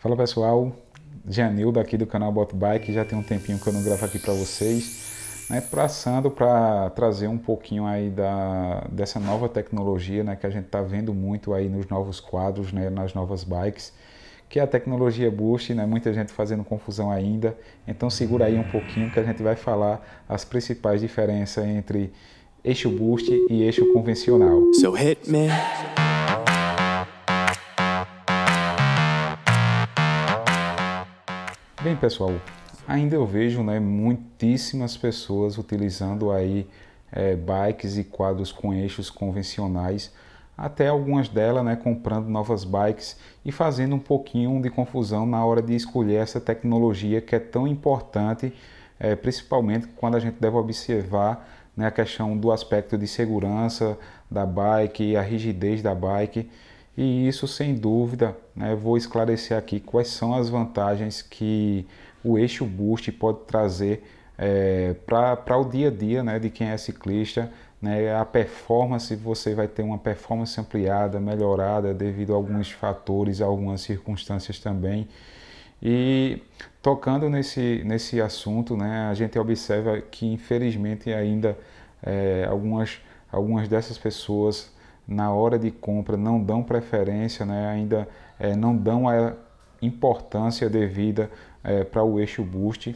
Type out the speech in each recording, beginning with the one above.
Fala pessoal, Janil daqui do canal Bot Bike, já tem um tempinho que eu não gravo aqui para vocês, né, traçando para trazer um pouquinho aí da, dessa nova tecnologia né, que a gente tá vendo muito aí nos novos quadros, né, nas novas bikes, que é a tecnologia Boost, né, muita gente fazendo confusão ainda, então segura aí um pouquinho que a gente vai falar as principais diferenças entre eixo Boost e eixo convencional. So hit, man. Bem, pessoal, ainda eu vejo né, muitíssimas pessoas utilizando aí é, bikes e quadros com eixos convencionais, até algumas delas né, comprando novas bikes e fazendo um pouquinho de confusão na hora de escolher essa tecnologia que é tão importante, é, principalmente quando a gente deve observar né, a questão do aspecto de segurança da bike, a rigidez da bike. E isso, sem dúvida, né, vou esclarecer aqui quais são as vantagens que o eixo boost pode trazer é, para o dia a dia né, de quem é ciclista. Né, a performance, você vai ter uma performance ampliada, melhorada devido a alguns fatores, a algumas circunstâncias também. E tocando nesse, nesse assunto, né, a gente observa que infelizmente ainda é, algumas, algumas dessas pessoas na hora de compra não dão preferência, né? ainda é, não dão a importância devida é, para o eixo boost.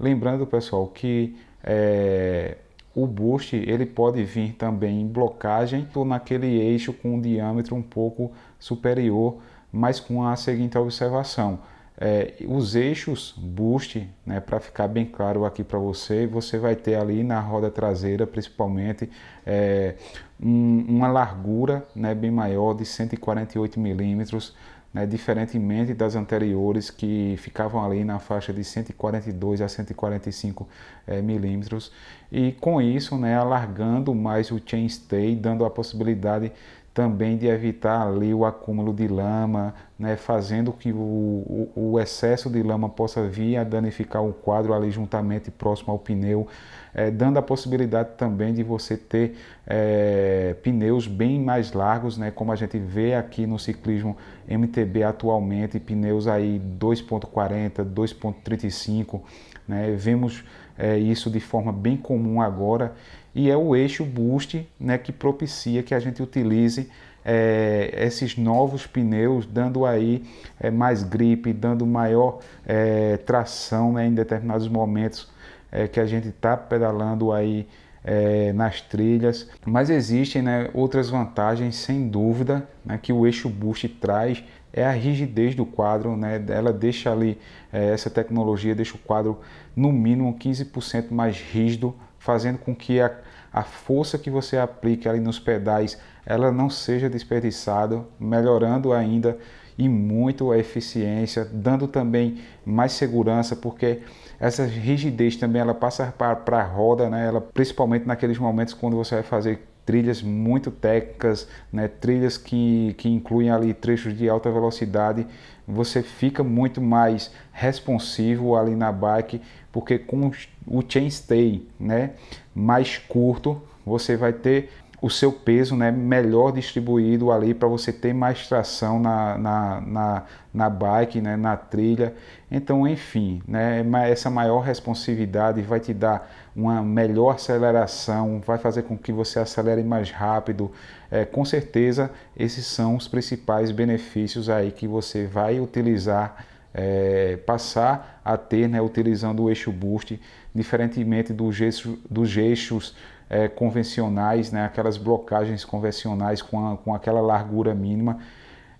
Lembrando, pessoal, que é, o boost ele pode vir também em blocagem ou naquele eixo com um diâmetro um pouco superior, mas com a seguinte observação: é, os eixos boost, né, para ficar bem claro aqui para você, você vai ter ali na roda traseira, principalmente, é, um, uma largura né, bem maior de 148 milímetros, né, diferentemente das anteriores que ficavam ali na faixa de 142 a 145 é, milímetros e com isso né, alargando mais o chainstay, dando a possibilidade também de evitar ali o acúmulo de lama, né, fazendo que o, o, o, excesso de lama possa vir a danificar o quadro ali juntamente próximo ao pneu, é, dando a possibilidade também de você ter é, pneus bem mais largos, né, como a gente vê aqui no ciclismo MTB atualmente, pneus aí 2.40, 2.35, né, vemos é, isso de forma bem comum agora e é o eixo boost né, que propicia que a gente utilize é, esses novos pneus, dando aí é, mais gripe, dando maior é, tração né, em determinados momentos é, que a gente está pedalando aí é, nas trilhas. Mas existem né, outras vantagens, sem dúvida, né, que o eixo boost traz é a rigidez do quadro, né? Ela deixa ali é, essa tecnologia deixa o quadro no mínimo 15% mais rígido fazendo com que a, a força que você aplica ali nos pedais ela não seja desperdiçada, melhorando ainda e muito a eficiência, dando também mais segurança, porque essa rigidez também ela passa para a roda, né? ela, principalmente naqueles momentos quando você vai fazer trilhas muito técnicas, né? trilhas que, que incluem ali trechos de alta velocidade, você fica muito mais responsivo ali na bike, porque com o chainstay né, mais curto, você vai ter o seu peso né, melhor distribuído ali para você ter mais tração na, na, na, na bike, né, na trilha. Então, enfim, né, essa maior responsividade vai te dar uma melhor aceleração, vai fazer com que você acelere mais rápido. É, com certeza, esses são os principais benefícios aí que você vai utilizar é, passar a ter, né, utilizando o eixo boost, diferentemente dos eixos é, convencionais, né, aquelas blocagens convencionais com, a, com aquela largura mínima.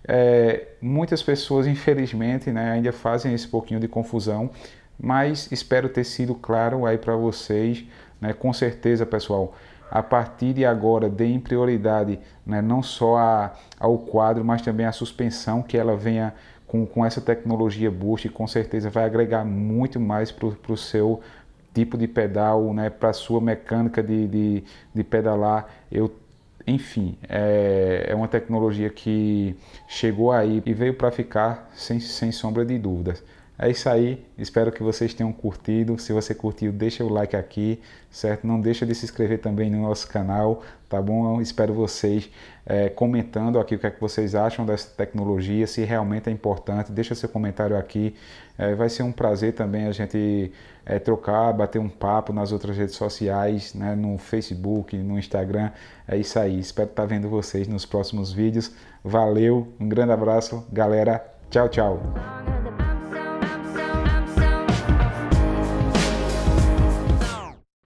É, muitas pessoas, infelizmente, né, ainda fazem esse pouquinho de confusão, mas espero ter sido claro aí para vocês. Né, com certeza, pessoal, a partir de agora deem prioridade né, não só a, ao quadro, mas também à suspensão que ela venha com, com essa tecnologia Boost, com certeza vai agregar muito mais para o seu tipo de pedal, né, para a sua mecânica de, de, de pedalar. Eu enfim, é, é, uma tecnologia que chegou aí e veio para ficar sem, sem sombra de dúvidas. É isso aí, espero que vocês tenham curtido. Se você curtiu, deixa o like aqui, certo? Não deixa de se inscrever também no nosso canal, tá bom? Eu espero vocês é, comentando aqui o que é que vocês acham dessa tecnologia, se realmente é importante. Deixa seu comentário aqui. É, vai ser um prazer também a gente é, trocar, bater um papo nas outras redes sociais, né? no Facebook, no Instagram. É isso aí. Espero estar tá vendo vocês nos próximos vídeos. Valeu, um grande abraço, galera. Tchau, tchau.